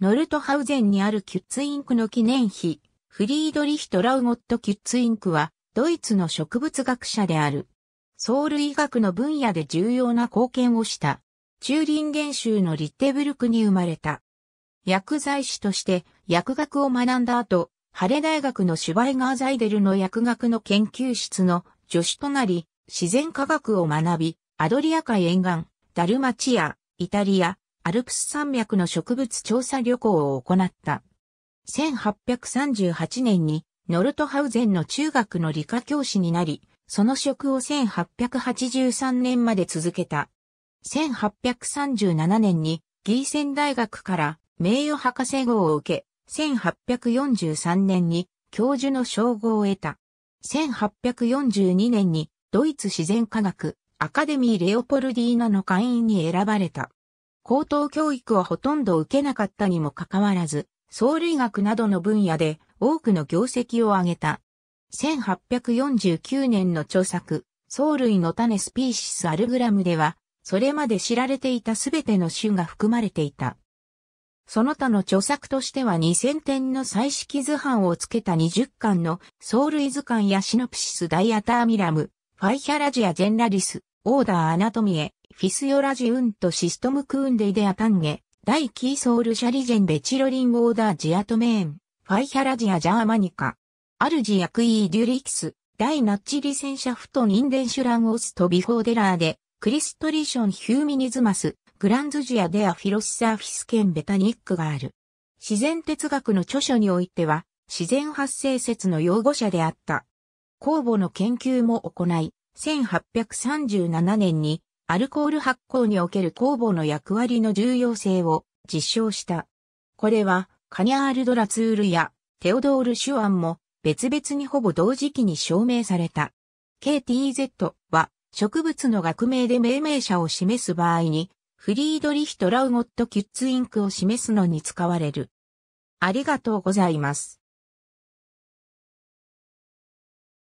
ノルトハウゼンにあるキュッツインクの記念碑、フリードリヒト・ラウゴット・キュッツインクは、ドイツの植物学者である。藻類学の分野で重要な貢献をした。チューリンゲン州のリッテブルクに生まれた。薬剤師として薬学を学んだ後、ハレ大学のシュバイガーザイデルの薬学の研究室の助手となり、自然科学を学び、アドリア海沿岸、ダルマチア、イタリア、アルプス山脈の植物調査旅行を行った。1838年にノルトハウゼンの中学の理科教師になり、その職を1883年まで続けた。1837年にギーセン大学から名誉博士号を受け、1843年に教授の称号を得た。1842年にドイツ自然科学アカデミーレオポルディーナの会員に選ばれた。高等教育はほとんど受けなかったにもかかわらず、藻類学などの分野で多くの業績を上げた。1849年の著作、藻類の種スピーシスアルグラムでは、それまで知られていたすべての種が含まれていた。その他の著作としては2000点の彩色図版をつけた20巻の藻類図鑑やシノプシスダイアターミラム、ファイヒャラジアジェンラリス、オーダーアナトミエ、フィスヨラジウンとシストムクーンデイデアタンゲ、ダイキーソールシャリジェンベチロリンウォーダージアトメーン、ファイヒャラジアジャーマニカ、アルジアクイーデュリキス、ダイナッチリセンシャフトンインデンシュランオストビフォーデラーで、クリストリションヒューミニズマス、グランズジアデアフィロスサーフィスケンベタニックがある。自然哲学の著書においては、自然発生説の擁護者であった。公募の研究も行い、1837年にアルコール発酵における酵母の役割の重要性を実証した。これは、カニャール・ドラツールやテオドール・シュアンも別々にほぼ同時期に証明された。KTZ は植物の学名で命名者を示す場合に、フリードリヒト・ラウゴット・キュッツ・インクを示すのに使われる。ありがとうございます。